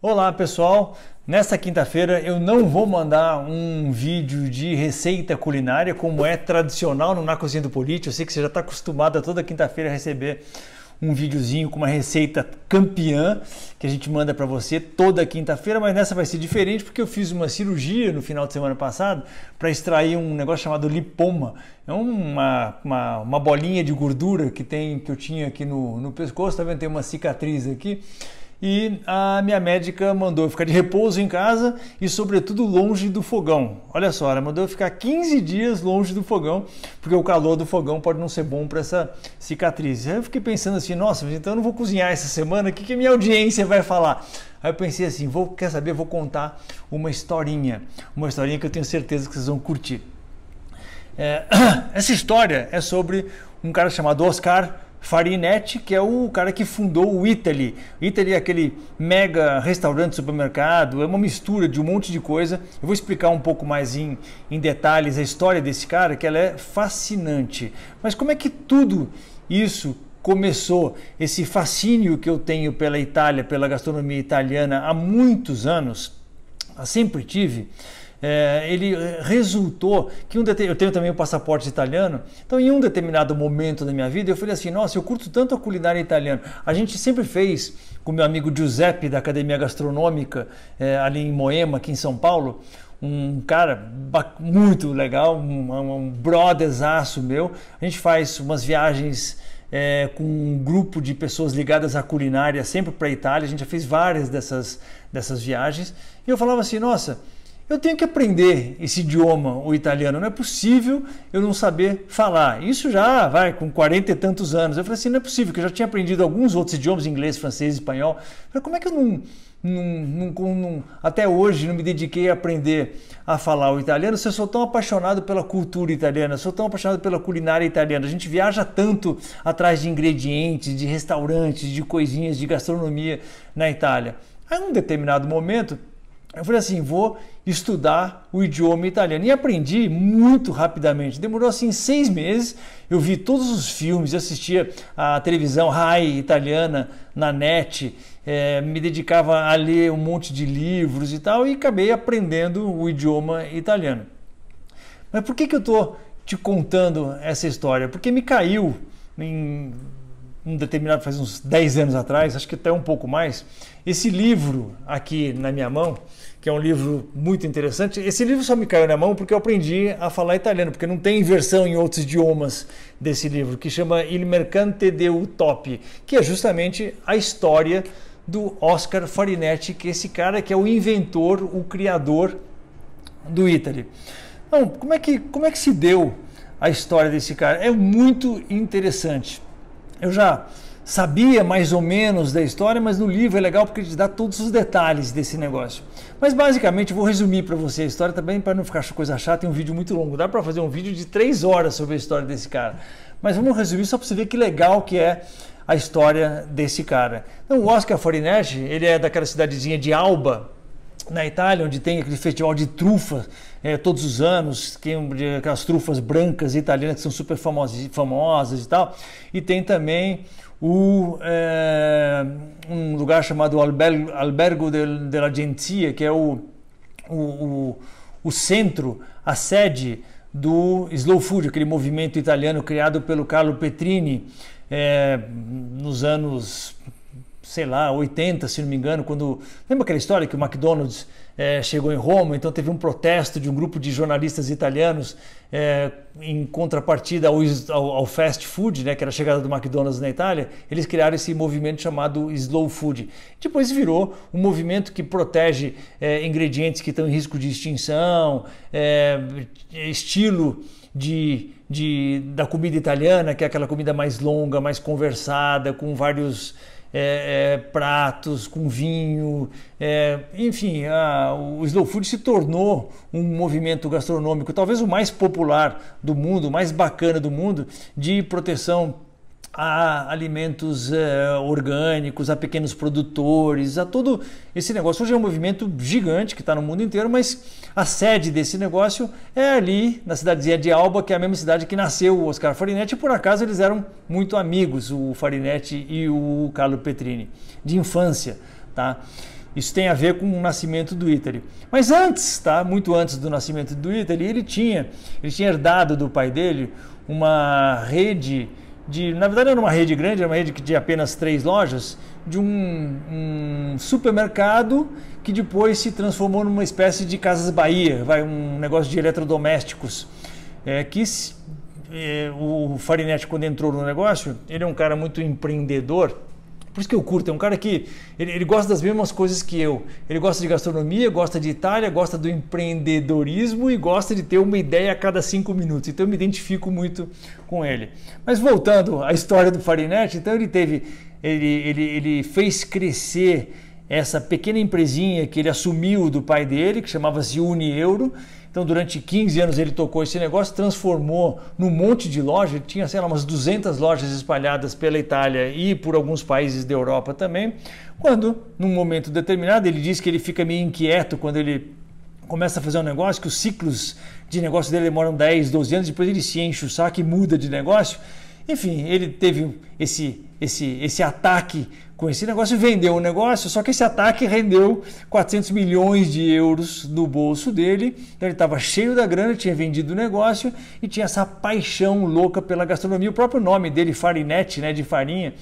Olá pessoal, nesta quinta-feira eu não vou mandar um vídeo de receita culinária como é tradicional no Na Cozinha do Político. Eu sei que você já está acostumado a toda quinta-feira receber um videozinho com uma receita campeã que a gente manda para você toda quinta-feira, mas nessa vai ser diferente porque eu fiz uma cirurgia no final de semana passado para extrair um negócio chamado lipoma. É uma, uma, uma, bolinha de gordura que tem que eu tinha aqui no, no pescoço, tá vendo? Tem uma cicatriz aqui e a minha médica mandou eu ficar de repouso em casa e, sobretudo, longe do fogão. Olha só, ela mandou eu ficar 15 dias longe do fogão, porque o calor do fogão pode não ser bom para essa cicatriz. Aí eu fiquei pensando assim, nossa, então eu não vou cozinhar essa semana, o que, que minha audiência vai falar? Aí eu pensei assim, vou, quer saber, vou contar uma historinha, uma historinha que eu tenho certeza que vocês vão curtir. É, essa história é sobre um cara chamado Oscar Farinetti, que é o cara que fundou o Italy. O Italy é aquele mega restaurante, supermercado, é uma mistura de um monte de coisa. Eu vou explicar um pouco mais em, em detalhes a história desse cara, que ela é fascinante. Mas como é que tudo isso começou esse fascínio que eu tenho pela Itália, pela gastronomia italiana há muitos anos, sempre tive é, ele é, resultou que um eu tenho também o um passaporte italiano, então em um determinado momento da minha vida eu falei assim, nossa, eu curto tanto a culinária italiana. A gente sempre fez com meu amigo Giuseppe da Academia Gastronômica é, ali em Moema, aqui em São Paulo, um cara muito legal, um, um brotherzaço meu. A gente faz umas viagens é, com um grupo de pessoas ligadas à culinária sempre para a Itália. A gente já fez várias dessas, dessas viagens. E eu falava assim, nossa, eu tenho que aprender esse idioma, o italiano. Não é possível eu não saber falar. Isso já vai com 40 e tantos anos. Eu falei assim: não é possível, que eu já tinha aprendido alguns outros idiomas inglês, francês, espanhol. Eu falei, como é que eu não, não, não, não, até hoje não me dediquei a aprender a falar o italiano. Se Eu sou tão apaixonado pela cultura italiana, sou tão apaixonado pela culinária italiana. A gente viaja tanto atrás de ingredientes, de restaurantes, de coisinhas, de gastronomia na Itália. Aí, num determinado momento, eu falei assim, vou estudar o idioma italiano. E aprendi muito rapidamente. Demorou assim seis meses. Eu vi todos os filmes, assistia a televisão Rai italiana na net, é, me dedicava a ler um monte de livros e tal, e acabei aprendendo o idioma italiano. Mas por que, que eu estou te contando essa história? Porque me caiu em um determinado, faz uns 10 anos atrás, acho que até um pouco mais, esse livro aqui na minha mão, que é um livro muito interessante, esse livro só me caiu na mão porque eu aprendi a falar italiano, porque não tem versão em outros idiomas desse livro, que chama Il Mercante de Utopi, que é justamente a história do Oscar Farinetti, que é esse cara que é o inventor, o criador do Italy. Então, como é que, como é que se deu a história desse cara? É muito interessante eu já sabia mais ou menos da história, mas no livro é legal porque te dá todos os detalhes desse negócio. Mas basicamente vou resumir para você a história também tá para não ficar coisa chata. Tem um vídeo muito longo, dá para fazer um vídeo de três horas sobre a história desse cara. Mas vamos resumir só para você ver que legal que é a história desse cara. Então, o Oscar Forinetti ele é daquela cidadezinha de Alba, na Itália, onde tem aquele festival de trufas é, todos os anos, que aquelas trufas brancas italianas que são super famosas, famosas e tal. E tem também o, é, um lugar chamado Albergo, Albergo del, della Gentia, que é o, o, o, o centro, a sede do Slow Food, aquele movimento italiano criado pelo Carlo Petrini é, nos anos sei lá, 80, se não me engano, quando. Lembra aquela história que o McDonald's é, chegou em Roma, então teve um protesto de um grupo de jornalistas italianos é, em contrapartida ao, ao, ao, fast food, né, que era a chegada do McDonald's na Itália, eles criaram esse movimento chamado slow food. Depois virou um movimento que protege é, ingredientes que estão em risco de extinção, estilo de, de, da comida italiana, que é aquela comida mais longa, mais conversada, com vários é, é, pratos com vinho, é, enfim, a, o slow food se tornou um movimento gastronômico, talvez o mais popular do mundo, o mais bacana do mundo, de proteção a alimentos eh, orgânicos, a pequenos produtores, a todo esse negócio. Hoje é um movimento gigante que está no mundo inteiro, mas a sede desse negócio é ali na cidadezinha de Alba, que é a mesma cidade que nasceu o Oscar Farinetti. E por acaso eles eram muito amigos, o Farinetti e o Carlo Petrini, de infância, tá? Isso tem a ver com o nascimento do Ítali. Mas antes, tá? Muito antes do nascimento do Ítali, ele tinha, ele tinha herdado do pai dele uma rede de, na verdade era uma rede grande, era uma rede de apenas três lojas, de um, um, supermercado que depois se transformou numa espécie de Casas Bahia, vai um negócio de eletrodomésticos, é, que é, o Farinetti quando entrou no negócio, ele é um cara muito empreendedor, por isso que eu curto, é um cara que ele, ele, gosta das mesmas coisas que eu. Ele gosta de gastronomia, gosta de Itália, gosta do empreendedorismo e gosta de ter uma ideia a cada cinco minutos. Então eu me identifico muito com ele. Mas voltando à história do Farinetti, então ele teve, ele, ele, ele fez crescer essa pequena empresinha que ele assumiu do pai dele, que chamava-se Unieuro, então, durante 15 anos ele tocou esse negócio, transformou num monte de loja. Ele tinha, sei lá, umas 200 lojas espalhadas pela Itália e por alguns países da Europa também. Quando, num momento determinado, ele diz que ele fica meio inquieto quando ele começa a fazer um negócio, que os ciclos de negócio dele demoram 10, 12 anos, depois ele se enche o saco e muda de negócio. Enfim, ele teve esse, esse, esse ataque com esse negócio e vendeu o um negócio, só que esse ataque rendeu 400 milhões de euros no bolso dele. Então ele estava cheio da grana, tinha vendido o negócio e tinha essa paixão louca pela gastronomia. O próprio nome dele, Farinete, né, de farinha,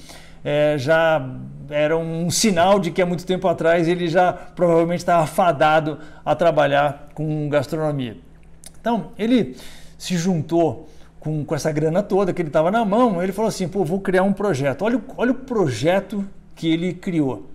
é, já era um sinal de que há muito tempo atrás ele já provavelmente estava fadado a trabalhar com gastronomia. Então ele se juntou com, com essa grana toda que ele estava na mão, ele falou assim: pô, vou criar um projeto. Olha, olha o projeto que ele criou.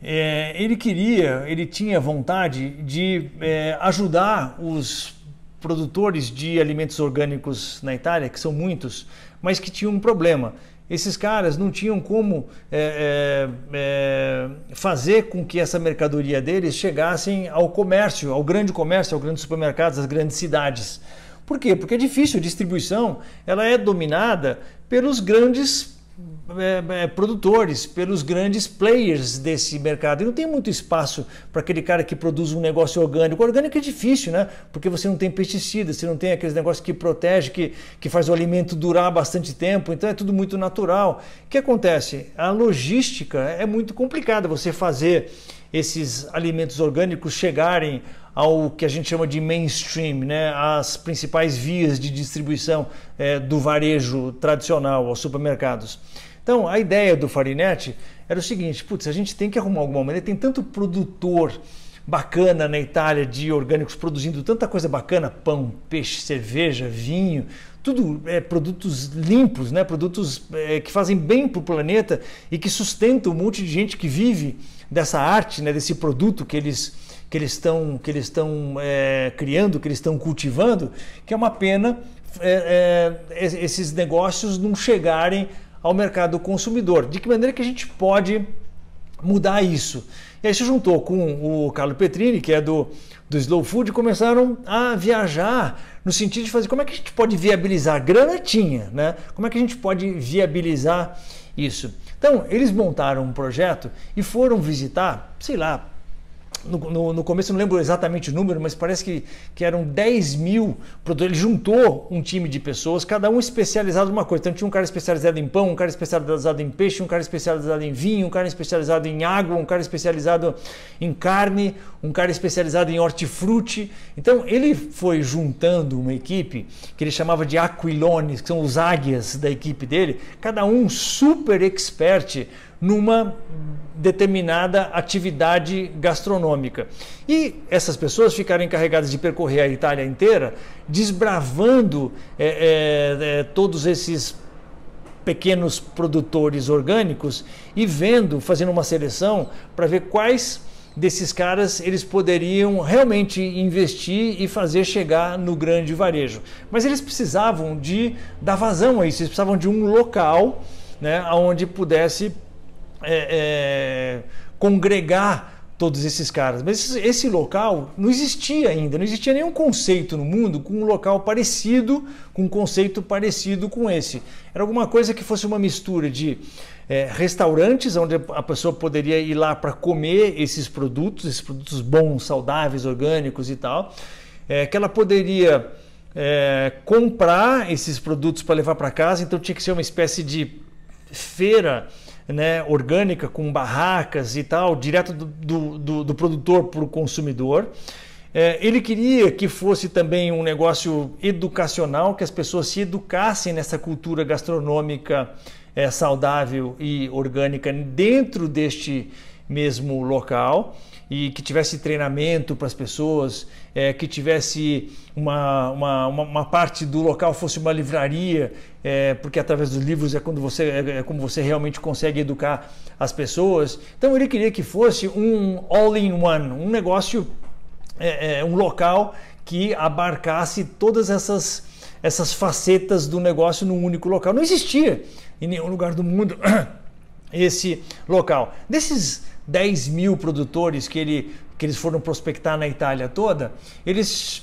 É, ele queria, ele tinha vontade de é, ajudar os produtores de alimentos orgânicos na Itália, que são muitos, mas que tinham um problema. Esses caras não tinham como é, é, é fazer com que essa mercadoria deles chegassem ao comércio, ao grande comércio, aos grandes supermercados, às grandes cidades. Por quê? Porque é difícil, a distribuição ela é dominada pelos grandes é, é, produtores, pelos grandes players desse mercado. E não tem muito espaço para aquele cara que produz um negócio orgânico. O orgânico é difícil, né? Porque você não tem pesticidas, você não tem aqueles negócios que protege, que, que faz o alimento durar bastante tempo. Então é tudo muito natural. O que acontece? A logística é muito complicada. Você fazer esses alimentos orgânicos chegarem ao que a gente chama de mainstream, né? as principais vias de distribuição é, do varejo tradicional aos supermercados. Então, a ideia do Farinetti era o seguinte: putz, a gente tem que arrumar alguma maneira, tem tanto produtor bacana na Itália de orgânicos produzindo tanta coisa bacana, pão, peixe, cerveja, vinho, tudo é, produtos limpos, né? produtos é, que fazem bem para o planeta e que sustentam um monte de gente que vive dessa arte, né? desse produto que eles que eles estão que eles estão é, criando, que eles estão cultivando, que é uma pena é, é, esses negócios não chegarem ao mercado consumidor. De que maneira que a gente pode mudar isso? E aí se juntou com o Carlo Petrini, que é do, do Slow Food, começaram a viajar no sentido de fazer como é que a gente pode viabilizar grana tinha, né? Como é que a gente pode viabilizar isso? Então, eles montaram um projeto e foram visitar, sei lá, no, no, no, começo eu não lembro exatamente o número, mas parece que, que eram 10 mil produtores. Ele juntou um time de pessoas, cada um especializado em uma coisa. Então tinha um cara especializado em pão, um cara especializado em peixe, um cara especializado em vinho, um cara especializado em água, um cara especializado em carne, um cara especializado em hortifruti. Então ele foi juntando uma equipe que ele chamava de aquilones, que são os águias da equipe dele, cada um super expert numa determinada atividade gastronômica. E essas pessoas ficaram encarregadas de percorrer a Itália inteira, desbravando é, é, é, todos esses pequenos produtores orgânicos e vendo, fazendo uma seleção para ver quais desses caras eles poderiam realmente investir e fazer chegar no grande varejo. Mas eles precisavam de dar vazão a isso, eles precisavam de um local né, onde pudesse é, é, congregar todos esses caras. Mas esse local não existia ainda, não existia nenhum conceito no mundo com um local parecido, com um conceito parecido com esse. Era alguma coisa que fosse uma mistura de é, restaurantes, onde a pessoa poderia ir lá para comer esses produtos, esses produtos bons, saudáveis, orgânicos e tal, é, que ela poderia é, comprar esses produtos para levar para casa, então tinha que ser uma espécie de feira né, orgânica com barracas e tal, direto do, do, do, do produtor para o consumidor. É, ele queria que fosse também um negócio educacional, que as pessoas se educassem nessa cultura gastronômica é, saudável e orgânica dentro deste mesmo local e que tivesse treinamento para as pessoas, é, que tivesse uma, uma, uma, parte do local fosse uma livraria, é, porque através dos livros é quando você é, é como você realmente consegue educar as pessoas. Então ele queria que fosse um all-in-one, um negócio, é, é, um local que abarcasse todas essas essas facetas do negócio num único local. Não existia em nenhum lugar do mundo esse local. Desses 10 mil produtores que, ele, que eles foram prospectar na Itália toda, eles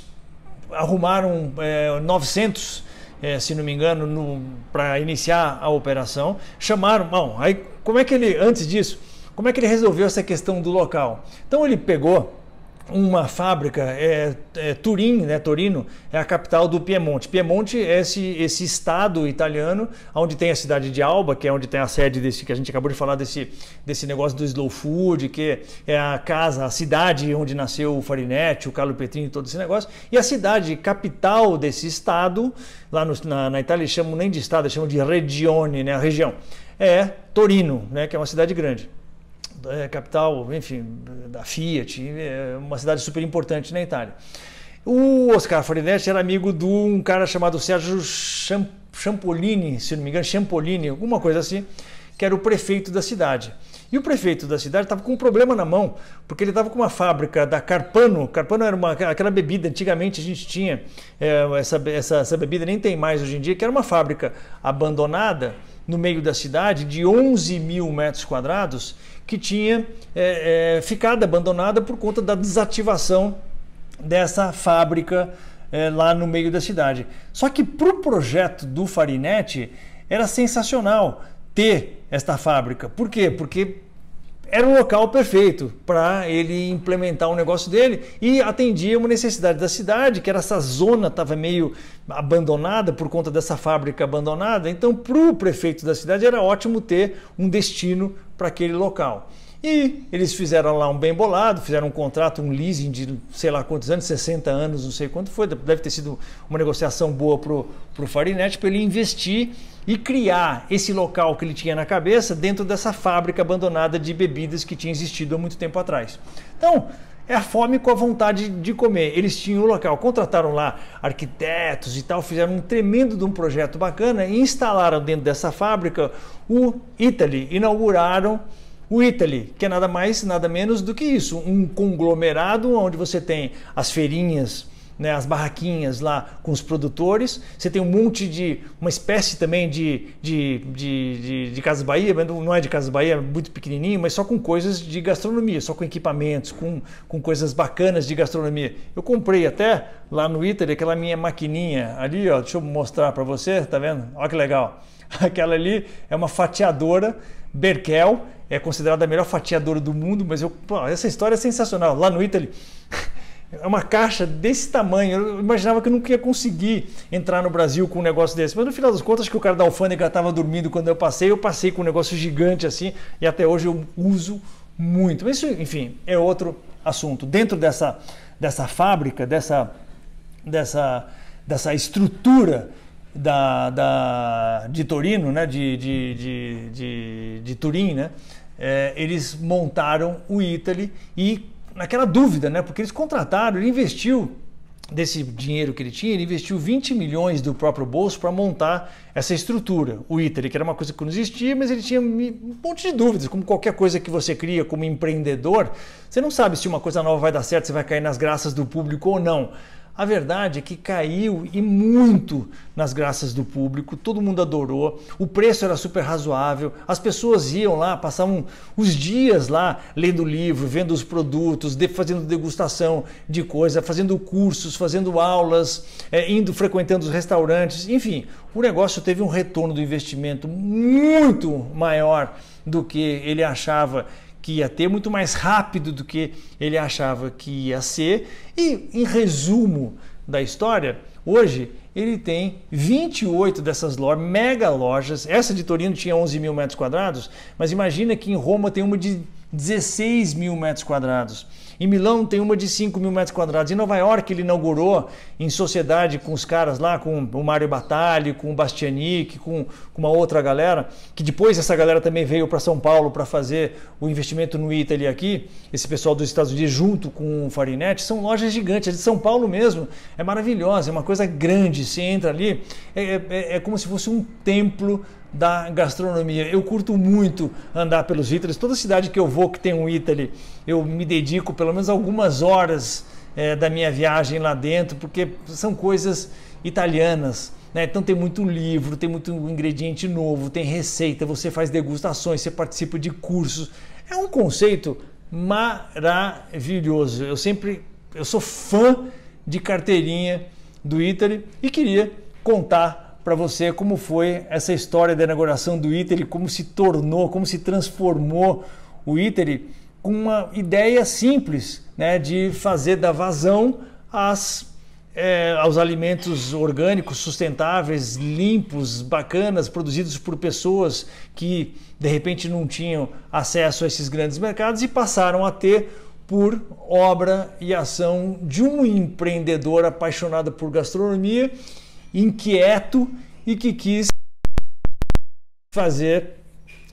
arrumaram é, 900 é, se não me engano, para iniciar a operação. Chamaram, bom, aí como é que ele, antes disso, como é que ele resolveu essa questão do local? Então ele pegou uma fábrica, é, é, Turim, né, Torino, é a capital do Piemonte. Piemonte é esse, esse estado italiano, onde tem a cidade de Alba, que é onde tem a sede desse que a gente acabou de falar desse, desse negócio do slow food, que é a casa, a cidade onde nasceu o Farinetti, o Carlo Petrini, todo esse negócio. E a cidade capital desse estado, lá no, na, na Itália eles chamam nem de estado, eles chamam de regione, né, a região, é Torino, né, que é uma cidade grande é, capital, enfim, da Fiat, é uma cidade super importante na Itália. O Oscar Farinetti era amigo de um cara chamado Sérgio Champolini, se não me engano, Champolini, alguma coisa assim, que era o prefeito da cidade. E o prefeito da cidade estava com um problema na mão, porque ele estava com uma fábrica da Carpano. Carpano era uma, aquela bebida, antigamente a gente tinha é, essa, essa, essa bebida, nem tem mais hoje em dia, que era uma fábrica abandonada no meio da cidade, de 11 mil metros quadrados, que tinha é, é, ficado abandonada por conta da desativação dessa fábrica é, lá no meio da cidade. Só que para o projeto do Farinete era sensacional ter esta fábrica. Por quê? Porque era um local perfeito para ele implementar o um negócio dele e atendia uma necessidade da cidade, que era essa zona estava meio abandonada por conta dessa fábrica abandonada. Então, para o prefeito da cidade era ótimo ter um destino para aquele local. E eles fizeram lá um bem bolado, fizeram um contrato, um leasing de sei lá quantos anos, 60 anos, não sei quanto foi. Deve ter sido uma negociação boa pro, pro Farinete para ele investir e criar esse local que ele tinha na cabeça dentro dessa fábrica abandonada de bebidas que tinha existido há muito tempo atrás. Então, é a fome com a vontade de comer. Eles tinham o local, contrataram lá arquitetos e tal, fizeram um tremendo de um projeto bacana e instalaram dentro dessa fábrica o Italy, inauguraram o Italy, que é nada mais, nada menos do que isso, um conglomerado onde você tem as feirinhas, né, as barraquinhas lá com os produtores, você tem um monte de, uma espécie também de, de, de, de, de Casas Bahia, não é de Casas Bahia, é muito pequenininho, mas só com coisas de gastronomia, só com equipamentos, com, com coisas bacanas de gastronomia. Eu comprei até lá no Italy aquela minha maquininha ali, ó, deixa eu mostrar para você, tá vendo? Olha que legal. Aquela ali é uma fatiadora Berkel é considerada a melhor fatiadora do mundo, mas eu, pô, essa história é sensacional. Lá no Italy, é uma caixa desse tamanho. Eu imaginava que eu nunca ia conseguir entrar no Brasil com um negócio desse. Mas no final das contas, que o cara da alfândega estava dormindo quando eu passei, eu passei com um negócio gigante assim e até hoje eu uso muito. Mas isso, enfim, é outro assunto. Dentro dessa, dessa fábrica, dessa, dessa, dessa estrutura da, da, de Torino, né? de, de, de, de, de Turim, né? é, eles montaram o Italy e naquela dúvida, né? Porque eles contrataram, ele investiu desse dinheiro que ele tinha, ele investiu 20 milhões do próprio bolso para montar essa estrutura, o Italy, que era uma coisa que não existia, mas ele tinha um monte de dúvidas, como qualquer coisa que você cria como empreendedor, você não sabe se uma coisa nova vai dar certo, se vai cair nas graças do público ou não. A verdade é que caiu e muito nas graças do público, todo mundo adorou, o preço era super razoável, as pessoas iam lá, passavam os dias lá lendo livro, vendo os produtos, fazendo degustação de coisa, fazendo cursos, fazendo aulas, é, indo frequentando os restaurantes, enfim, o negócio teve um retorno do investimento muito maior do que ele achava que ia ter, muito mais rápido do que ele achava que ia ser. E, em resumo da história, hoje ele tem 28 dessas lojas, mega lojas. Essa de Torino tinha 11 mil metros quadrados, mas imagina que em Roma tem uma de 16 mil metros quadrados. Em Milão tem uma de 5 mil metros quadrados. Em Nova York ele inaugurou em sociedade com os caras lá, com o Mário Batali, com o Bastianic, com, com uma outra galera, que depois essa galera também veio para São Paulo para fazer o investimento no Italy aqui, esse pessoal dos Estados Unidos junto com o Farinete, são lojas gigantes, A é de São Paulo mesmo, é maravilhosa, é uma coisa grande, você entra ali, é, é, é como se fosse um templo da gastronomia. Eu curto muito andar pelos Italy. Toda cidade que eu vou que tem um Itali, eu me dedico pelo menos algumas horas é, da minha viagem lá dentro, porque são coisas italianas. Né? Então tem muito livro, tem muito ingrediente novo, tem receita, você faz degustações, você participa de cursos. É um conceito maravilhoso. Eu sempre eu sou fã de carteirinha do Italy e queria contar para você como foi essa história da inauguração do ITER, como se tornou, como se transformou o ITER com uma ideia simples né, de fazer da vazão as é, aos alimentos orgânicos, sustentáveis, limpos, bacanas, produzidos por pessoas que de repente não tinham acesso a esses grandes mercados e passaram a ter por obra e ação de um empreendedor apaixonado por gastronomia inquieto e que quis fazer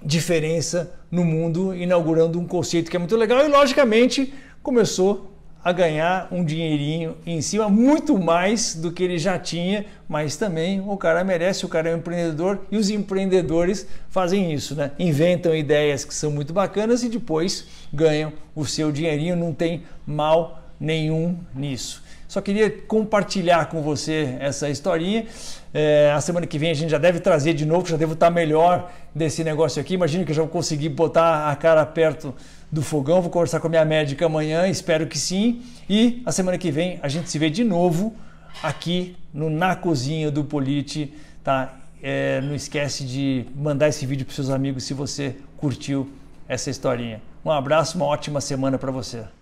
diferença no mundo, inaugurando um conceito que é muito legal e, logicamente, começou a ganhar um dinheirinho em cima, muito mais do que ele já tinha, mas também o cara merece, o cara é um empreendedor e os empreendedores fazem isso, né? Inventam ideias que são muito bacanas e depois ganham o seu dinheirinho, não tem mal nenhum nisso. Só queria compartilhar com você essa historinha. É, a semana que vem a gente já deve trazer de novo, já devo estar melhor desse negócio aqui. Imagino que eu já conseguir botar a cara perto do fogão. Vou conversar com a minha médica amanhã, espero que sim. E a semana que vem a gente se vê de novo aqui no Na Cozinha do Polite. Tá? É, não esquece de mandar esse vídeo para seus amigos se você curtiu essa historinha. Um abraço, uma ótima semana para você.